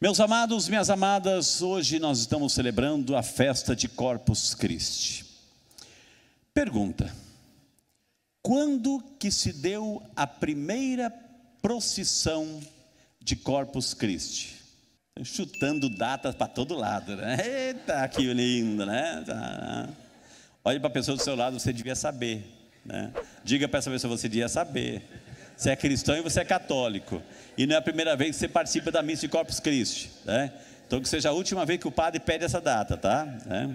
Meus amados, minhas amadas, hoje nós estamos celebrando a festa de Corpus Christi. Pergunta: quando que se deu a primeira procissão de Corpus Christi? Chutando datas para todo lado, né? Eita, que lindo, né? Tá. Olhe para a pessoa do seu lado, você devia saber. Né? Diga para essa pessoa, você devia saber. Você é cristão e você é católico. E não é a primeira vez que você participa da missa de Corpus Christi, né? Então que seja a última vez que o padre pede essa data, tá? É.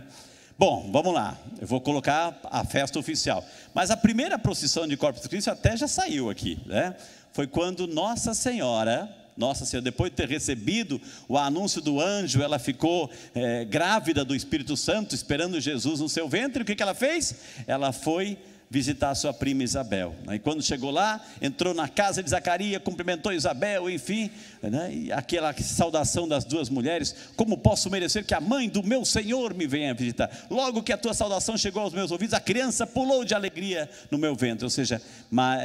Bom, vamos lá. Eu vou colocar a festa oficial. Mas a primeira procissão de Corpus Christi até já saiu aqui, né? Foi quando Nossa Senhora, nossa Senhora, depois de ter recebido o anúncio do anjo, ela ficou é, grávida do Espírito Santo, esperando Jesus no seu ventre. O que, que ela fez? Ela foi visitar a sua prima Isabel. Né? E quando chegou lá, entrou na casa de Zacarias, cumprimentou Isabel, enfim, né? e aquela saudação das duas mulheres: Como posso merecer que a mãe do meu Senhor me venha visitar? Logo que a tua saudação chegou aos meus ouvidos, a criança pulou de alegria no meu ventre. Ou seja,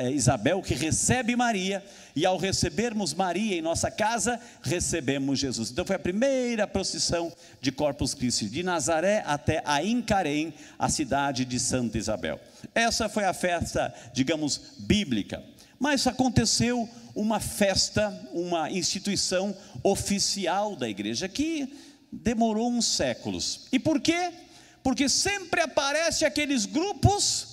eh, Isabel que recebe Maria e ao recebermos Maria em nossa casa, recebemos Jesus. Então foi a primeira procissão de Corpus Christi, de Nazaré até a Incarém, a cidade de Santa Isabel. Essa foi a festa, digamos, bíblica. Mas aconteceu uma festa, uma instituição oficial da igreja que demorou uns séculos. E por quê? Porque sempre aparece aqueles grupos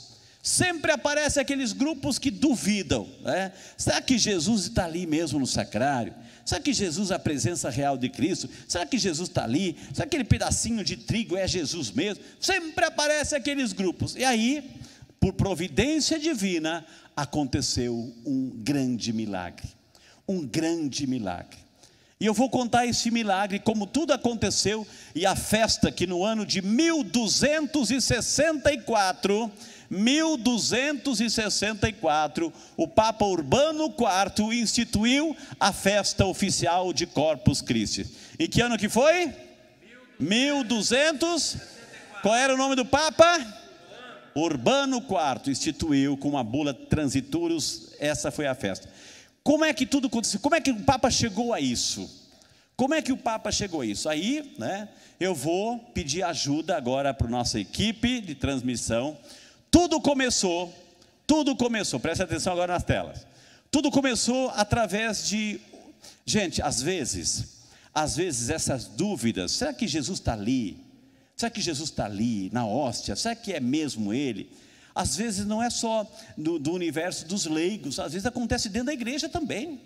Sempre aparecem aqueles grupos que duvidam, né? Será que Jesus está ali mesmo no sacrário? Será que Jesus é a presença real de Cristo? Será que Jesus está ali? Será que aquele pedacinho de trigo é Jesus mesmo? Sempre aparecem aqueles grupos. E aí, por providência divina, aconteceu um grande milagre. Um grande milagre. E eu vou contar esse milagre, como tudo aconteceu, e a festa que no ano de 1264, 1264, o Papa Urbano IV instituiu a festa oficial de Corpus Christi. E que ano que foi? 1200. Qual era o nome do Papa? Urbano IV instituiu com a bula Transiturus, essa foi a festa. Como é que tudo aconteceu? Como é que o Papa chegou a isso? Como é que o Papa chegou a isso? Aí, né, eu vou pedir ajuda agora para a nossa equipe de transmissão. Tudo começou, tudo começou, preste atenção agora nas telas. Tudo começou através de. Gente, às vezes, às vezes essas dúvidas: será que Jesus está ali? Será que Jesus está ali na hóstia? Será que é mesmo Ele? Às vezes não é só do, do universo dos leigos, às vezes acontece dentro da igreja também.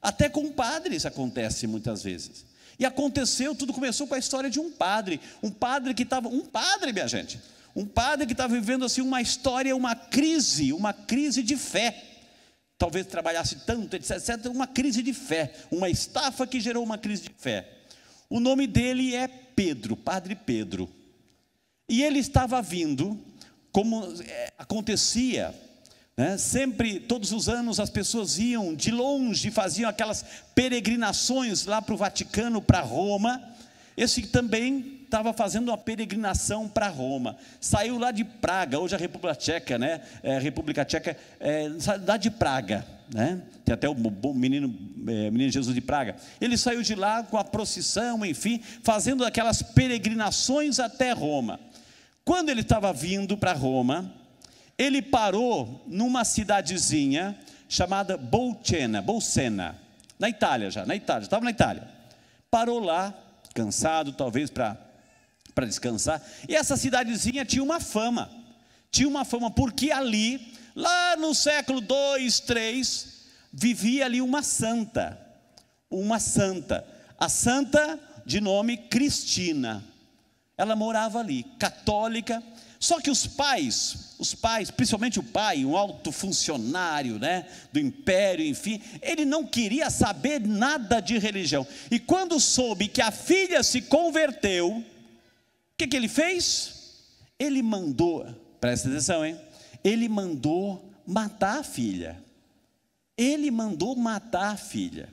Até com padres acontece muitas vezes. E aconteceu, tudo começou com a história de um padre, um padre que estava, um padre, minha gente, um padre que estava vivendo assim uma história, uma crise, uma crise de fé. Talvez trabalhasse tanto, etc, etc, uma crise de fé, uma estafa que gerou uma crise de fé. O nome dele é Pedro, Padre Pedro. E ele estava vindo como é, acontecia. Né? Sempre, todos os anos, as pessoas iam de longe, faziam aquelas peregrinações lá para o Vaticano, para Roma. Esse também estava fazendo uma peregrinação para Roma. Saiu lá de Praga, hoje a República Tcheca, né? É, República Tcheca, é, lá de Praga, né? Tem até o bom menino, é, menino Jesus de Praga. Ele saiu de lá com a procissão, enfim, fazendo aquelas peregrinações até Roma. Quando ele estava vindo para Roma, ele parou numa cidadezinha chamada Bolcena, Bolsena, na Itália já, na Itália, estava na Itália. Parou lá, cansado talvez para para descansar. E essa cidadezinha tinha uma fama. Tinha uma fama porque ali, lá no século 2, 3, vivia ali uma santa. Uma santa, a santa de nome Cristina. Ela morava ali, católica, só que os pais, os pais, principalmente o pai, um alto funcionário, né, do império, enfim, ele não queria saber nada de religião. E quando soube que a filha se converteu, o que, que ele fez? Ele mandou, presta atenção, hein? Ele mandou matar a filha. Ele mandou matar a filha.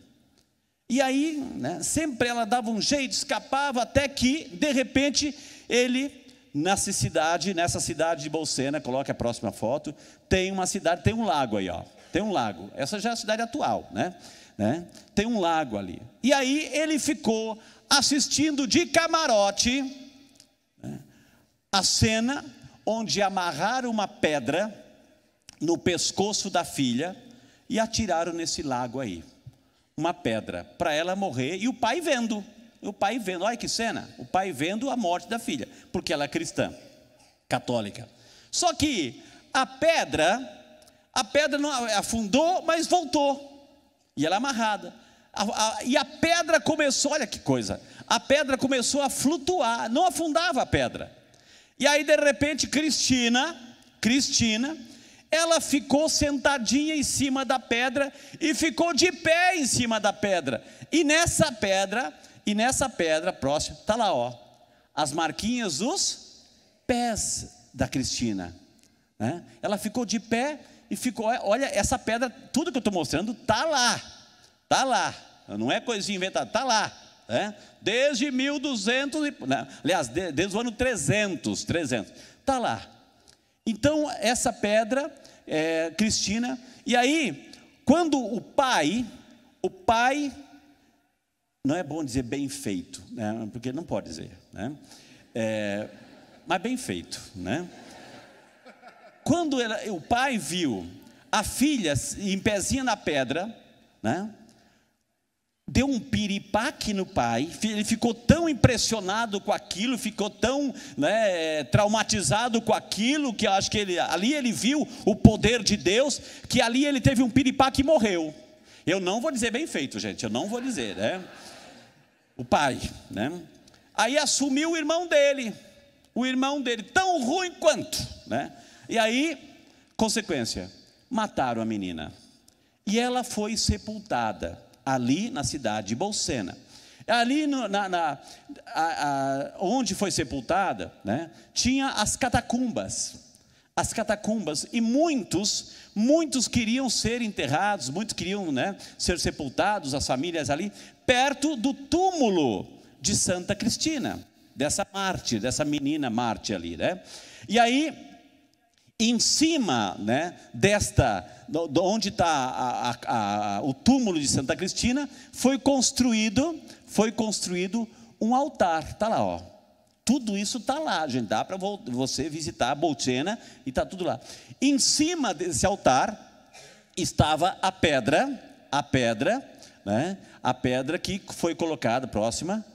E aí, né, sempre ela dava um jeito, escapava, até que, de repente, ele, nessa cidade, nessa cidade de Bolsena, coloque a próxima foto, tem uma cidade, tem um lago aí, ó. Tem um lago. Essa já é a cidade atual, né? né? Tem um lago ali. E aí ele ficou assistindo de camarote né, a cena onde amarraram uma pedra no pescoço da filha e atiraram nesse lago aí uma pedra para ela morrer e o pai vendo. O pai vendo, olha que cena, o pai vendo a morte da filha, porque ela é cristã, católica. Só que a pedra, a pedra não afundou, mas voltou. E ela é amarrada. A, a, e a pedra começou, olha que coisa, a pedra começou a flutuar, não afundava a pedra. E aí, de repente, Cristina, Cristina, ela ficou sentadinha em cima da pedra e ficou de pé em cima da pedra. E nessa pedra, e nessa pedra próxima, tá lá, ó, as marquinhas dos pés da Cristina. Né? Ela ficou de pé e ficou, olha, essa pedra, tudo que eu estou mostrando, tá lá, tá lá. Não é coisinha inventada, tá lá. Né? Desde 1200, né? aliás, desde o ano 300, 300, tá lá então, essa pedra, é, Cristina, e aí, quando o pai, o pai, não é bom dizer bem feito, né? porque não pode dizer, né? É, mas bem feito, né? Quando ela, o pai viu a filha em pezinha na pedra, né? deu um piripaque no pai, ele ficou tão impressionado com aquilo, ficou tão né, traumatizado com aquilo, que acho que ele, ali ele viu o poder de Deus, que ali ele teve um piripaque e morreu. Eu não vou dizer bem feito, gente, eu não vou dizer, né? O pai, né? Aí assumiu o irmão dele, o irmão dele, tão ruim quanto, né? E aí, consequência, mataram a menina. E ela foi sepultada ali na cidade de Bolsena. Ali no, na, na a, a, onde foi sepultada, né, tinha as catacumbas. As catacumbas, e muitos, muitos queriam ser enterrados, muitos queriam né, ser sepultados, as famílias ali, perto do túmulo de Santa Cristina, dessa Marte, dessa menina Marte ali. Né? E aí em cima né, desta, do, onde está o túmulo de Santa Cristina, foi construído, foi construído um altar. Está lá, ó. Tudo isso está lá, gente. Dá para você visitar a Bolchena e está tudo lá. Em cima desse altar estava a pedra, a pedra, né, a pedra que foi colocada próxima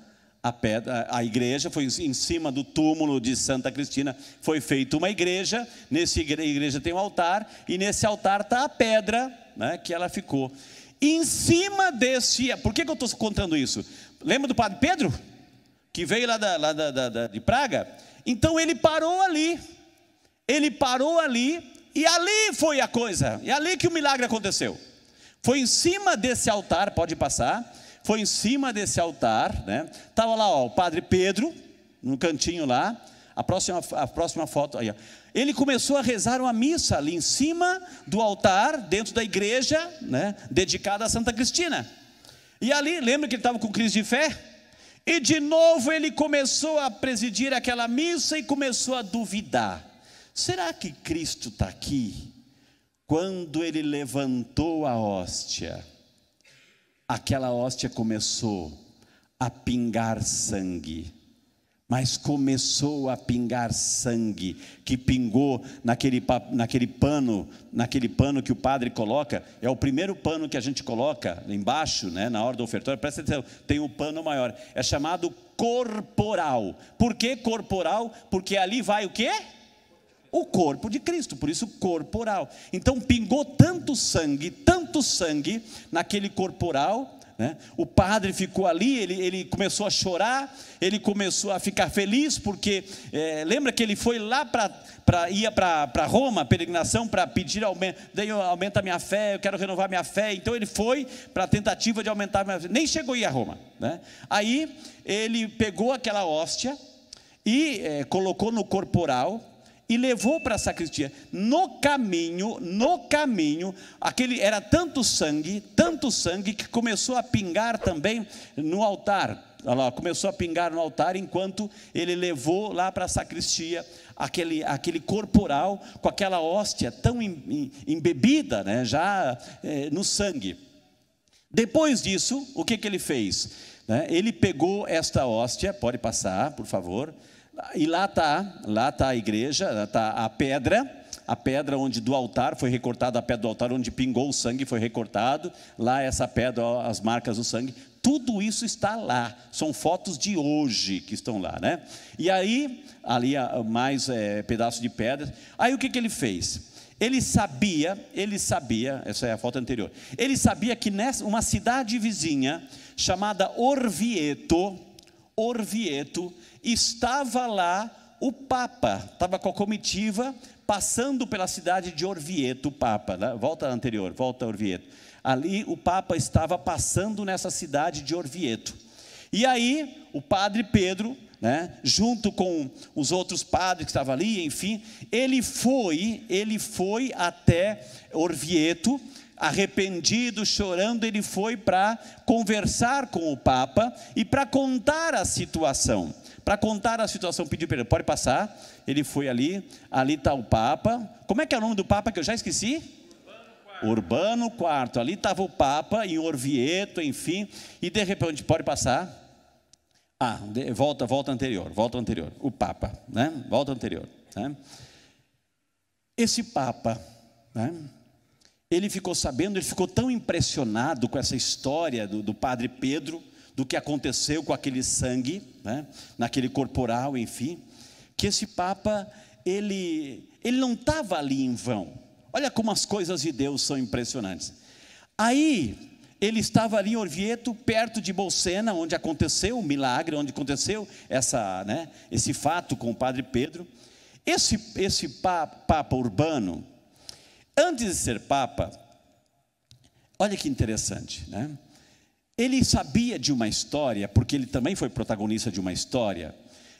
a, pedra, a igreja, foi em cima do túmulo de Santa Cristina, foi feita uma igreja, nessa igreja tem um altar, e nesse altar está a pedra né, que ela ficou. Em cima desse, por que, que eu estou contando isso? Lembra do padre Pedro? Que veio lá, da, lá da, da, de Praga? Então ele parou ali, ele parou ali, e ali foi a coisa, e ali que o milagre aconteceu. Foi em cima desse altar, pode passar, foi em cima desse altar, né? Tava lá ó, o padre Pedro, no cantinho lá. A próxima, a próxima foto aí. Ó. Ele começou a rezar uma missa ali em cima do altar, dentro da igreja, né, dedicada a Santa Cristina. E ali, lembra que ele estava com crise de fé? E de novo ele começou a presidir aquela missa e começou a duvidar: será que Cristo está aqui? Quando ele levantou a hóstia, aquela hóstia começou a pingar sangue. Mas começou a pingar sangue, que pingou naquele, naquele pano, naquele pano que o padre coloca. É o primeiro pano que a gente coloca embaixo, né, na hora do ofertório. Presta atenção, tem um pano maior. É chamado corporal. Por que corporal? Porque ali vai o quê? o corpo de Cristo, por isso corporal. Então pingou tanto sangue, tanto sangue naquele corporal. Né? O padre ficou ali, ele, ele começou a chorar, ele começou a ficar feliz, porque é, lembra que ele foi lá para ia para Roma, peregrinação, para pedir aumento, aumenta a minha fé, eu quero renovar minha fé. Então ele foi para a tentativa de aumentar a minha fé, nem chegou a ir a Roma. Né? Aí ele pegou aquela hóstia e é, colocou no corporal e levou para a sacristia. No caminho, no caminho, aquele era tanto sangue, tanto sangue que começou a pingar também no altar. começou a pingar no altar enquanto ele levou lá para a sacristia aquele, aquele corporal com aquela hóstia tão embebida, né, já é, no sangue. Depois disso, o que, que ele fez? Né, ele pegou esta hóstia, pode passar, por favor e lá está, lá está a igreja, lá está a pedra, a pedra onde do altar foi recortada a pedra do altar onde pingou o sangue foi recortado, lá essa pedra, as marcas do sangue, tudo isso está lá. São fotos de hoje que estão lá, né? E aí, ali mais é, pedaço de pedra. Aí o que, que ele fez? Ele sabia, ele sabia, essa é a foto anterior. Ele sabia que nessa uma cidade vizinha chamada Orvieto, Orvieto, estava lá o Papa, estava com a comitiva passando pela cidade de Orvieto, o Papa, né? volta anterior, volta Orvieto. Ali o Papa estava passando nessa cidade de Orvieto. E aí o padre Pedro, né, junto com os outros padres que estavam ali, enfim, ele foi, ele foi até Orvieto arrependido, chorando, ele foi para conversar com o Papa e para contar a situação. Para contar a situação, pediu para ele, pode passar. Ele foi ali, ali está o Papa. Como é que é o nome do Papa que eu já esqueci? Urbano IV. Urbano IV. Ali estava o Papa, em Orvieto, enfim. E de repente, pode passar. Ah, volta, volta anterior, volta anterior. O Papa, né? Volta anterior. Né? Esse Papa, né? ele ficou sabendo, ele ficou tão impressionado com essa história do, do padre Pedro, do que aconteceu com aquele sangue, né, naquele corporal, enfim, que esse Papa, ele, ele não estava ali em vão. Olha como as coisas de Deus são impressionantes. Aí, ele estava ali em Orvieto, perto de Bolsena, onde aconteceu o milagre, onde aconteceu essa, né, esse fato com o padre Pedro. Esse, esse papa, papa Urbano, Antes de ser papa, olha que interessante, né? Ele sabia de uma história, porque ele também foi protagonista de uma história,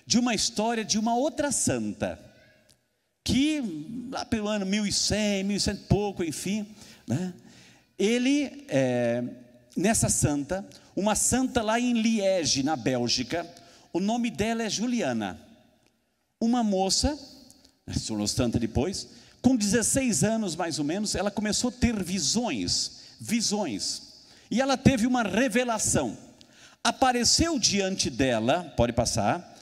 de uma história de uma outra santa, que lá pelo ano 1100, 1100 e pouco, enfim, né? ele, é, nessa santa, uma santa lá em Liege, na Bélgica, o nome dela é Juliana, uma moça, né, se tornou santa depois, com 16 anos mais ou menos, ela começou a ter visões, visões. E ela teve uma revelação. Apareceu diante dela, pode passar,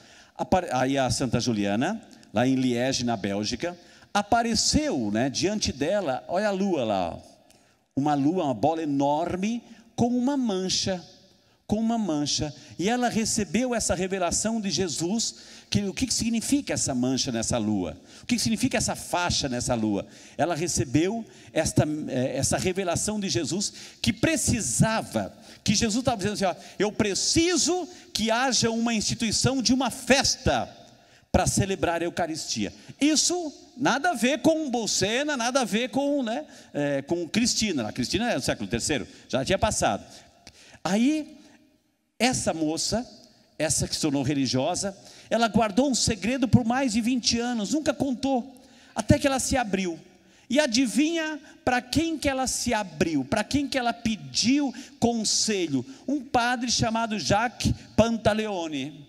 aí a Santa Juliana, lá em Liege, na Bélgica, apareceu né, diante dela, olha a lua lá, uma lua, uma bola enorme, com uma mancha com uma mancha, e ela recebeu essa revelação de Jesus, que o que significa essa mancha nessa lua? O que significa essa faixa nessa lua? Ela recebeu esta, eh, essa revelação de Jesus que precisava, que Jesus estava dizendo assim: ó, eu preciso que haja uma instituição de uma festa para celebrar a Eucaristia. Isso nada a ver com Bolsena, nada a ver com, né, é, com Cristina. A Cristina é do século III, já tinha passado. Aí essa moça, essa que se tornou religiosa, ela guardou um segredo por mais de 20 anos, nunca contou, até que ela se abriu. E adivinha para quem que ela se abriu, para quem que ela pediu conselho? Um padre chamado Jacques Pantaleone,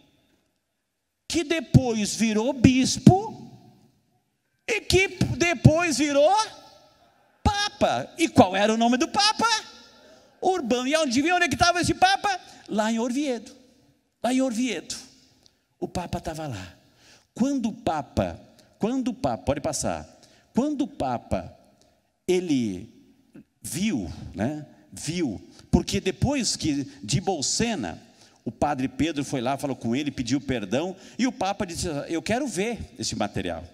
que depois virou bispo e que depois virou papa. E qual era o nome do papa? Urbano. E adivinha onde é que estava esse Papa? Lá em Orviedo. Lá em Orviedo. O Papa estava lá. Quando o Papa, quando o Papa, pode passar, quando o Papa, ele viu, né? Viu, porque depois que de Bolsena, o padre Pedro foi lá, falou com ele, pediu perdão, e o Papa disse: Eu quero ver esse material,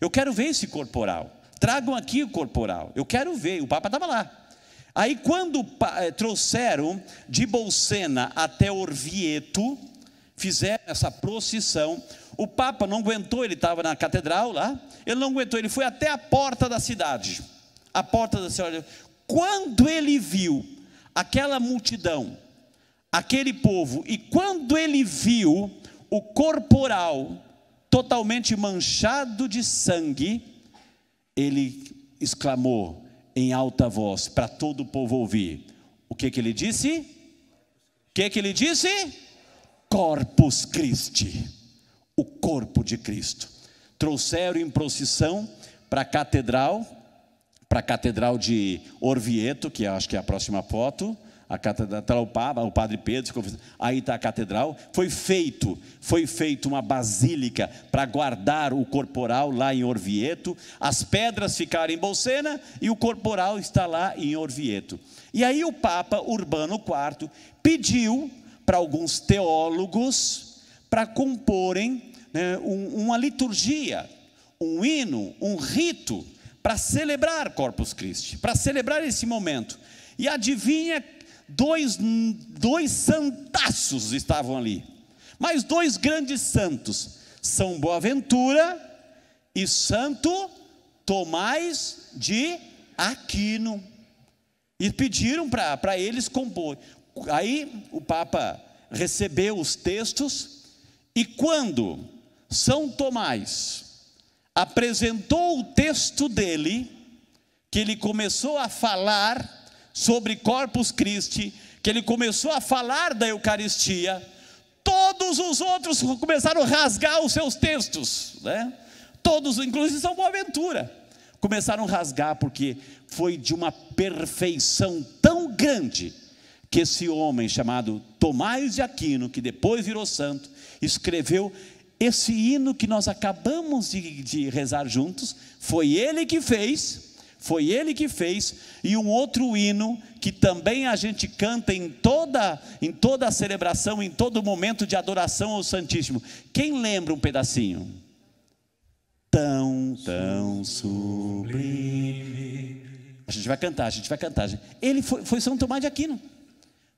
eu quero ver esse corporal, tragam aqui o corporal, eu quero ver. O Papa estava lá, Aí, quando eh, trouxeram de Bolsena até Orvieto, fizeram essa procissão. O Papa não aguentou, ele estava na catedral lá, ele não aguentou, ele foi até a porta da cidade. A porta da cidade. Quando ele viu aquela multidão, aquele povo, e quando ele viu o corporal totalmente manchado de sangue, ele exclamou: em alta voz, para todo o povo ouvir. O que, que ele disse? O que, que ele disse? Corpus Christi, o corpo de Cristo. Trouxeram em procissão para a catedral, para a catedral de Orvieto, que é, acho que é a próxima foto a catedral, tá o padre Pedro, aí está a catedral, foi feito, foi feito uma basílica para guardar o corporal lá em Orvieto, as pedras ficaram em Bolsena e o corporal está lá em Orvieto. E aí o Papa Urbano IV pediu para alguns teólogos para comporem né, uma liturgia, um hino, um rito para celebrar Corpus Christi, para celebrar esse momento. E adivinha dois, dois santaços estavam ali, mas dois grandes santos, São Boaventura e Santo Tomás de Aquino. E pediram para eles compor. Aí o Papa recebeu os textos, e quando São Tomás apresentou o texto dele, que ele começou a falar, sobre Corpus Christi, que ele começou a falar da Eucaristia, todos os outros começaram a rasgar os seus textos, né? Todos, inclusive São Boaventura, começaram a rasgar porque foi de uma perfeição tão grande que esse homem chamado Tomás de Aquino, que depois virou santo, escreveu esse hino que nós acabamos de, de rezar juntos, foi ele que fez foi ele que fez, e um outro hino que também a gente canta em toda, em toda a celebração, em todo momento de adoração ao Santíssimo. Quem lembra um pedacinho? Tão, tão sublime. A gente vai cantar, a gente vai cantar. Ele foi, foi São Tomás de Aquino.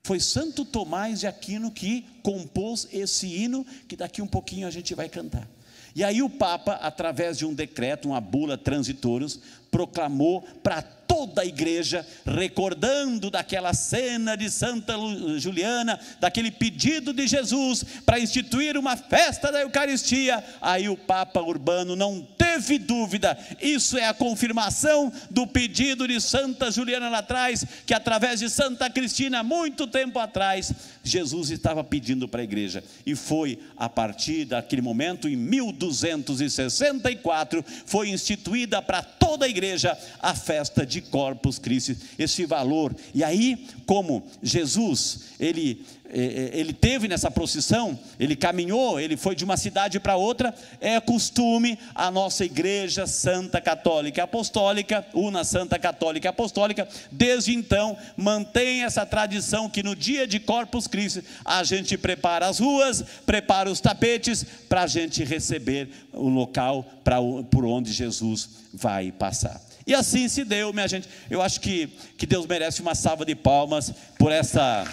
Foi Santo Tomás de Aquino que compôs esse hino que daqui um pouquinho a gente vai cantar. E aí o Papa, através de um decreto, uma bula transitórios, proclamou para toda a igreja, recordando daquela cena de Santa Juliana, daquele pedido de Jesus para instituir uma festa da Eucaristia. Aí o Papa Urbano não teve dúvida, isso é a confirmação do pedido de Santa Juliana lá atrás, que através de Santa Cristina, muito tempo atrás, Jesus estava pedindo para a igreja. E foi a partir daquele momento, em 1264, foi instituída para todos toda a igreja a festa de Corpus Christi, esse valor. E aí, como Jesus, ele é, é, ele teve nessa procissão, ele caminhou, ele foi de uma cidade para outra, é costume a nossa igreja santa católica apostólica, una santa católica apostólica, desde então mantém essa tradição que no dia de Corpus Christi a gente prepara as ruas, prepara os tapetes para a gente receber o local pra, por onde Jesus vai passar. E assim se deu, minha gente. Eu acho que, que Deus merece uma salva de palmas por essa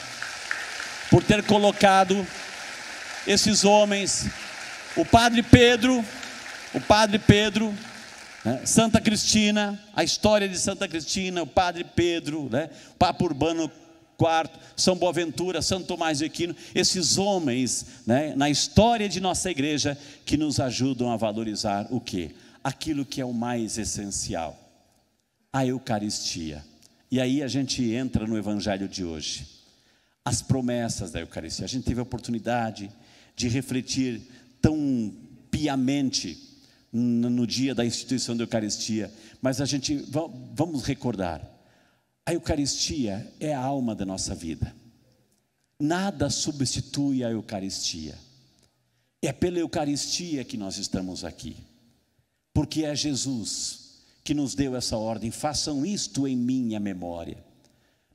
por ter colocado esses homens, o padre Pedro, o padre Pedro, né? Santa Cristina, a história de Santa Cristina, o padre Pedro, né? o Papa Urbano IV, São Boaventura, Santo Tomás de Aquino, esses homens né? na história de nossa igreja que nos ajudam a valorizar o que? Aquilo que é o mais essencial, a Eucaristia. E aí a gente entra no Evangelho de hoje as promessas da Eucaristia. A gente teve a oportunidade de refletir tão piamente no dia da instituição da Eucaristia, mas a gente vamos recordar. A Eucaristia é a alma da nossa vida. Nada substitui a Eucaristia. É pela Eucaristia que nós estamos aqui. Porque é Jesus que nos deu essa ordem: façam isto em minha memória.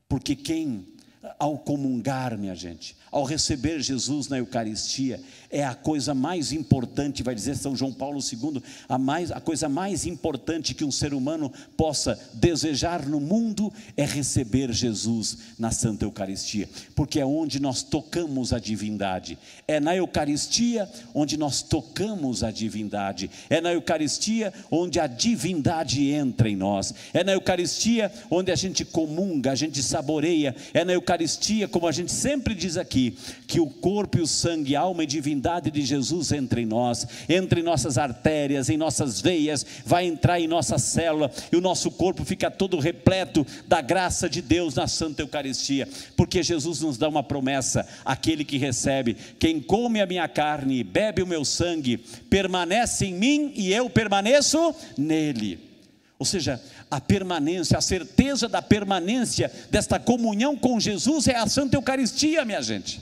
Porque quem ao comungar, minha gente, ao receber Jesus na Eucaristia, é a coisa mais importante, vai dizer São João Paulo II, a, mais, a coisa mais importante que um ser humano possa desejar no mundo é receber Jesus na Santa Eucaristia, porque é onde nós tocamos a divindade, é na Eucaristia onde nós tocamos a divindade, é na Eucaristia onde a divindade entra em nós, é na Eucaristia onde a gente comunga, a gente saboreia, é na Eucaristia Eucaristia, como a gente sempre diz aqui, que o corpo e o sangue, alma e divindade de Jesus entre em nós, entre em nossas artérias, em nossas veias, vai entrar em nossa célula e o nosso corpo fica todo repleto da graça de Deus na Santa Eucaristia, porque Jesus nos dá uma promessa: aquele que recebe, quem come a minha carne e bebe o meu sangue, permanece em mim e eu permaneço nele ou seja, a permanência, a certeza da permanência desta comunhão com Jesus é a Santa Eucaristia, minha gente.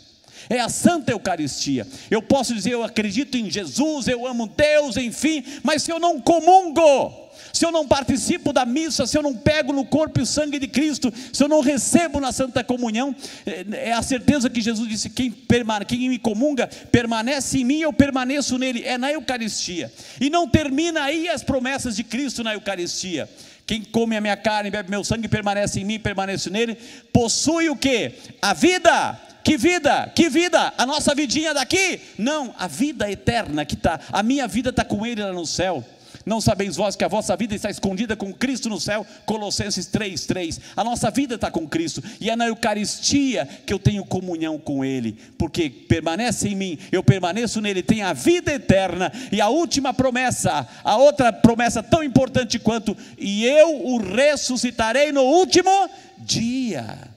É a Santa Eucaristia. Eu posso dizer, eu acredito em Jesus, eu amo Deus, enfim, mas se eu não comungo, se eu não participo da missa, se eu não pego no corpo e o sangue de Cristo, se eu não recebo na Santa Comunhão, é, é a certeza que Jesus disse: quem, permane, quem me comunga permanece em mim, eu permaneço nele, é na Eucaristia. E não termina aí as promessas de Cristo na Eucaristia. Quem come a minha carne, bebe meu sangue, permanece em mim, permanece nele, possui o que? A vida. Que vida, que vida, a nossa vidinha daqui? Não, a vida eterna que está, a minha vida está com ele lá no céu. Não sabeis vós que a vossa vida está escondida com Cristo no céu? Colossenses 3:3. A nossa vida está com Cristo e é na Eucaristia que eu tenho comunhão com ele, porque permanece em mim, eu permaneço nele, tem a vida eterna. E a última promessa, a outra promessa tão importante quanto e eu o ressuscitarei no último dia.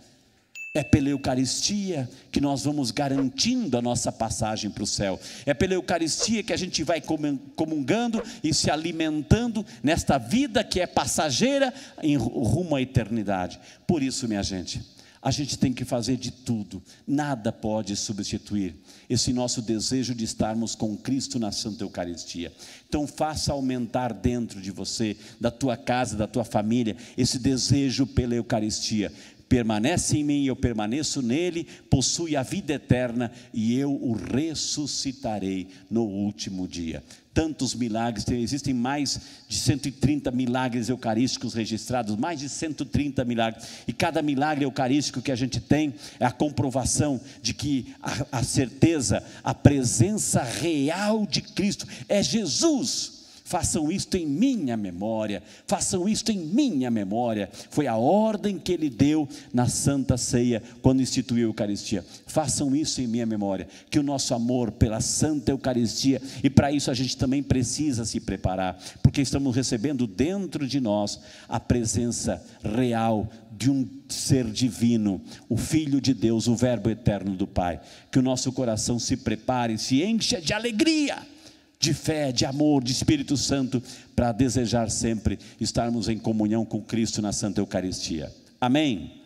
É pela Eucaristia que nós vamos garantindo a nossa passagem para o céu. É pela Eucaristia que a gente vai comungando e se alimentando nesta vida que é passageira em rumo à eternidade. Por isso, minha gente, a gente tem que fazer de tudo, nada pode substituir esse nosso desejo de estarmos com Cristo na Santa Eucaristia. Então, faça aumentar dentro de você, da tua casa, da tua família, esse desejo pela Eucaristia permanece em mim e eu permaneço nele, possui a vida eterna e eu o ressuscitarei no último dia. Tantos milagres, existem mais de 130 milagres eucarísticos registrados, mais de 130 milagres, e cada milagre eucarístico que a gente tem é a comprovação de que a, a certeza, a presença real de Cristo é Jesus façam isto em minha memória, façam isto em minha memória. Foi a ordem que ele deu na Santa Ceia, quando instituiu a Eucaristia. Façam isso em minha memória, que o nosso amor pela Santa Eucaristia, e para isso a gente também precisa se preparar, porque estamos recebendo dentro de nós a presença real de um ser divino, o Filho de Deus, o Verbo eterno do Pai. Que o nosso coração se prepare, se encha de alegria de fé, de amor, de Espírito Santo, para desejar sempre estarmos em comunhão com Cristo na Santa Eucaristia. Amém?